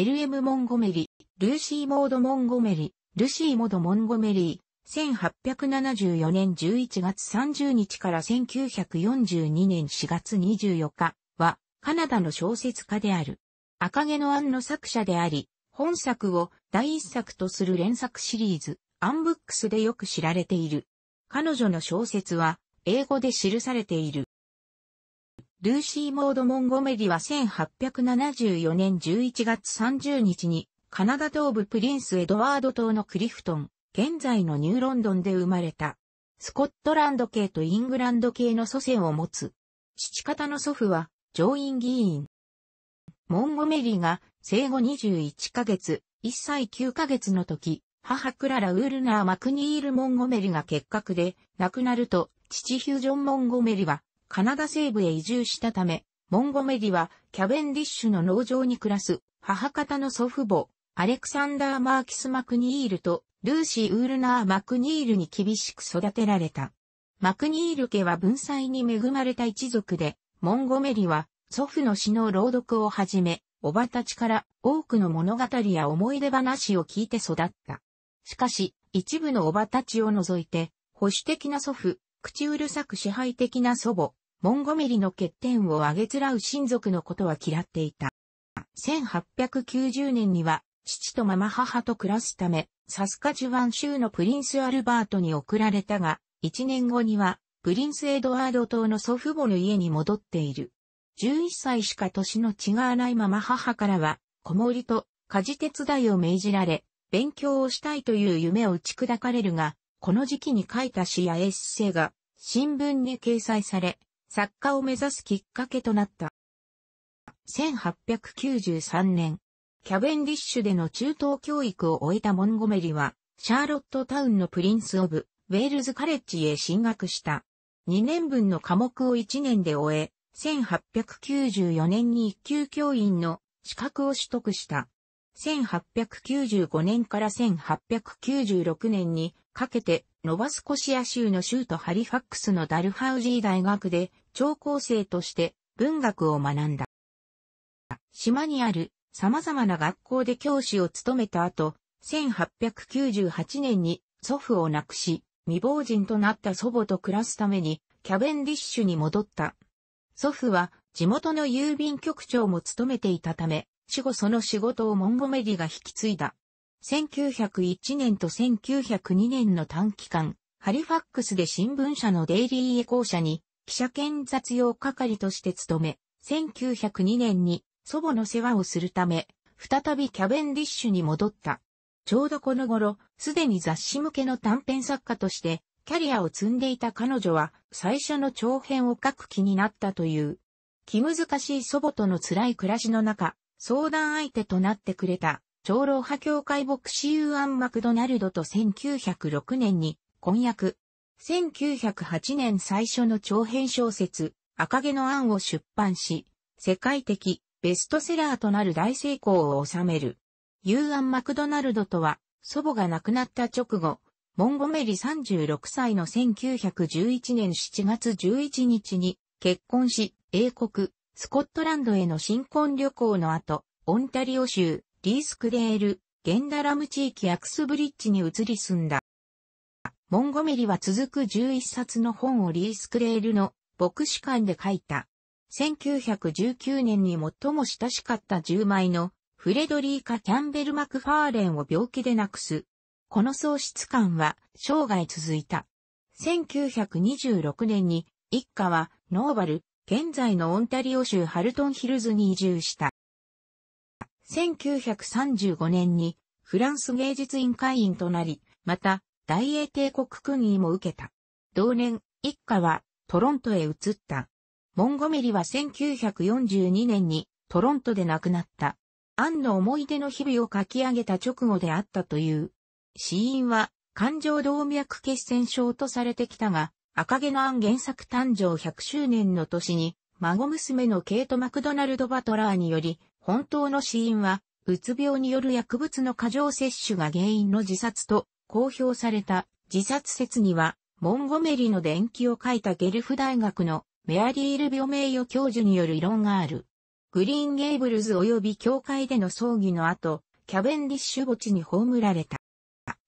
LM モンゴメリ、ー、ルーシー・モード・モンゴメリ、ー、ルシー・モード・モンゴメリー、1874年11月30日から1942年4月24日は、カナダの小説家である。赤毛のアンの作者であり、本作を第一作とする連作シリーズ、アンブックスでよく知られている。彼女の小説は、英語で記されている。ルーシー・モード・モンゴメリは1874年11月30日に、カナダ東部プリンス・エドワード島のクリフトン、現在のニューロンドンで生まれた。スコットランド系とイングランド系の祖先を持つ。父方の祖父は、上院議員。モンゴメリが生後21ヶ月、1歳9ヶ月の時、母クララ・ウールナー・マクニール・モンゴメリが結核で亡くなると、父ヒュージョン・モンゴメリはカナダ西部へ移住したため、モンゴメリはキャベンディッシュの農場に暮らす母方の祖父母、アレクサンダー・マーキス・マクニールとルーシー・ウールナー・マクニールに厳しく育てられた。マクニール家は文才に恵まれた一族で、モンゴメリは祖父の詩の朗読をはじめ、おばたちから多くの物語や思い出話を聞いて育った。しかし、一部のおばたちを除いて、保守的な祖父、口うるさく支配的な祖母、モンゴメリの欠点を挙げつらう親族のことは嫌っていた。1890年には、父とママ母と暮らすため、サスカジュワン州のプリンスアルバートに送られたが、1年後には、プリンスエドワード島の祖父母の家に戻っている。11歳しか年の違わないママ母からは、子守と家事手伝いを命じられ、勉強をしたいという夢を打ち砕かれるが、この時期に書いた詩やエッセイが新聞に掲載され、作家を目指すきっかけとなった。1893年、キャベンディッシュでの中等教育を終えたモンゴメリは、シャーロットタウンのプリンス・オブ・ウェールズ・カレッジへ進学した。2年分の科目を1年で終え、1894年に一級教員の資格を取得した。1895年から1896年にかけて、ノバスコシア州の州都ハリファックスのダルハウジー大学で聴高生として文学を学んだ。島にある様々な学校で教師を務めた後、1898年に祖父を亡くし、未亡人となった祖母と暮らすためにキャベンディッシュに戻った。祖父は地元の郵便局長も務めていたため、死後その仕事をモンゴメディが引き継いだ。1901年と1902年の短期間、ハリファックスで新聞社のデイリーエコー社に記者兼雑用係として務め、1902年に祖母の世話をするため、再びキャベンディッシュに戻った。ちょうどこの頃、すでに雑誌向けの短編作家として、キャリアを積んでいた彼女は、最初の長編を書く気になったという。気難しい祖母との辛い暮らしの中、相談相手となってくれた、長老派教会牧師ユーアン・マクドナルドと1906年に婚約、1908年最初の長編小説、赤毛のアンを出版し、世界的ベストセラーとなる大成功を収める。ユーアン・マクドナルドとは、祖母が亡くなった直後、モンゴメリ36歳の1911年7月11日に結婚し、英国、スコットランドへの新婚旅行の後、オンタリオ州、リースクデール、ゲンダラム地域アクスブリッジに移り住んだ。モンゴメリは続く11冊の本をリース・クレールの牧師館で書いた。1919年に最も親しかった10枚のフレドリーカ・キャンベル・マクファーレンを病気で亡くす。この喪失感は生涯続いた。1926年に一家はノーバル、現在のオンタリオ州ハルトンヒルズに移住した。1935年にフランス芸術委員会員となり、また大英帝国勲位も受けた。同年、一家はトロントへ移った。モンゴメリは1942年にトロントで亡くなった。アンの思い出の日々を書き上げた直後であったという。死因は感情動脈血栓症とされてきたが、赤毛のアン原作誕生100周年の年に、孫娘のケイト・マクドナルド・バトラーにより、本当の死因は、うつ病による薬物の過剰摂取が原因の自殺と公表された自殺説には、モンゴメリの伝記を書いたゲルフ大学のメアリー・ルビョ名誉教授による異論がある。グリーン・ゲイブルズ及び教会での葬儀の後、キャベンディッシュ墓地に葬られた。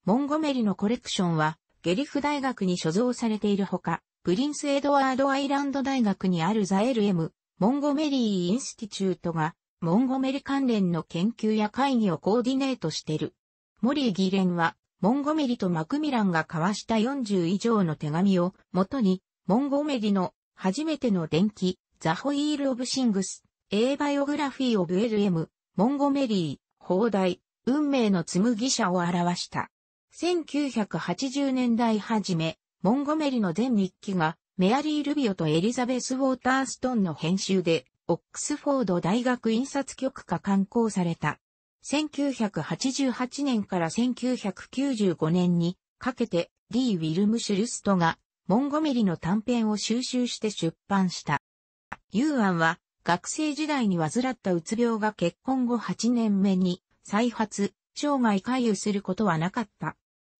モンゴメリのコレクションは、ゲリフ大学に所蔵されているほか、プリンス・エドワード・アイランド大学にあるザ・エル・エム、モンゴメリー・インスティチュートが、モンゴメリ関連の研究や会議をコーディネートしてる。モリー・ギレンは、モンゴメリとマクミランが交わした40以上の手紙を元に、モンゴメリの初めての電気、ザ・ホイール・オブ・シングス、A バイオグラフィー・オブ・エル・エム、モンゴメリー、放題、運命の紡ぎ者を表した。1980年代初め、モンゴメリの全日記が、メアリー・ルビオとエリザベス・ウォーターストンの編集で、オックスフォード大学印刷局化刊行された。1988年から1995年にかけて D. ウィルム・シュルストがモンゴメリの短編を収集して出版した。ユーアンは学生時代に患ったうつ病が結婚後8年目に再発、生涯回遊することはなかった。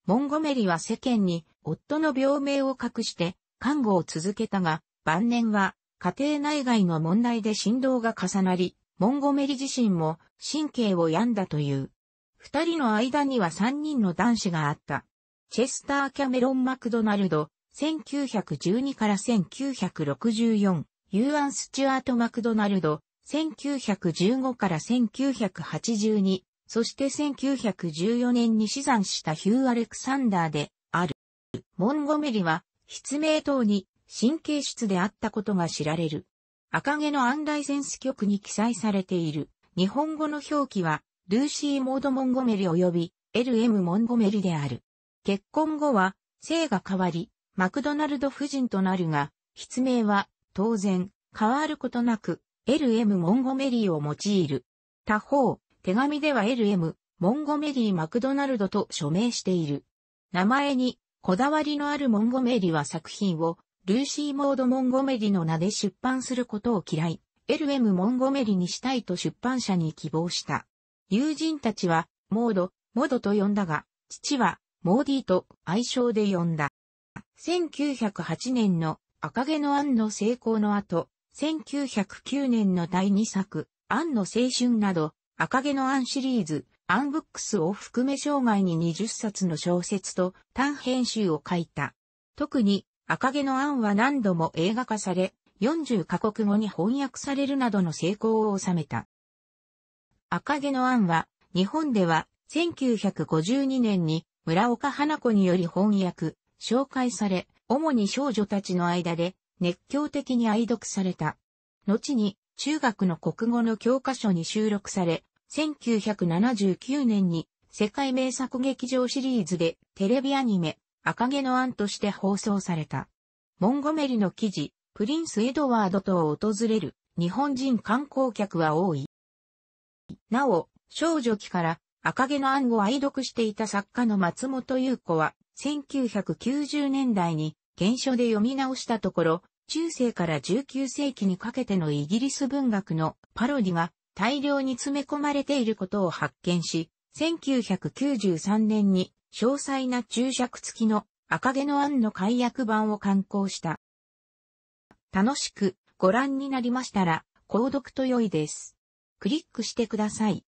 モンゴメリは世間に夫の病名を隠して看護を続けたが、晩年は家庭内外の問題で振動が重なり、モンゴメリ自身も神経を病んだという。二人の間には三人の男子があった。チェスター・キャメロン・マクドナルド、1912から1964、ユーアン・スチュアート・マクドナルド、1915から1982、そして1914年に死産したヒュー・アレクサンダーである。モンゴメリは、失明等に神経質であったことが知られる。赤毛のアンライセンス曲に記載されている日本語の表記はルーシー・モード・モンゴメリ及び LM モンゴメリである。結婚後は姓が変わりマクドナルド夫人となるが筆名は当然変わることなく LM モンゴメリーを用いる。他方、手紙では LM モンゴメリー・マクドナルドと署名している。名前にこだわりのあるモンゴメリは作品をルーシー・モード・モンゴメリの名で出版することを嫌い、LM モンゴメリにしたいと出版社に希望した。友人たちは、モード、モドと呼んだが、父は、モーディーと愛称で呼んだ。1908年の赤毛のアンの成功の後、1909年の第2作、アンの青春など、赤毛のアンシリーズ、アンブックスを含め生涯に20冊の小説と短編集を書いた。特に赤毛のアンは何度も映画化され、40カ国語に翻訳されるなどの成功を収めた。赤毛のアンは、日本では、1952年に村岡花子により翻訳、紹介され、主に少女たちの間で熱狂的に愛読された。後に中学の国語の教科書に収録され、1979年に世界名作劇場シリーズでテレビアニメ赤毛の案として放送された。モンゴメリの記事、プリンス・エドワードとを訪れる日本人観光客は多い。なお、少女期から赤毛の案を愛読していた作家の松本優子は、1990年代に原書で読み直したところ、中世から19世紀にかけてのイギリス文学のパロディが大量に詰め込まれていることを発見し、1993年に詳細な注釈付きの赤毛の案の解約版を刊行した。楽しくご覧になりましたら、購読と良いです。クリックしてください。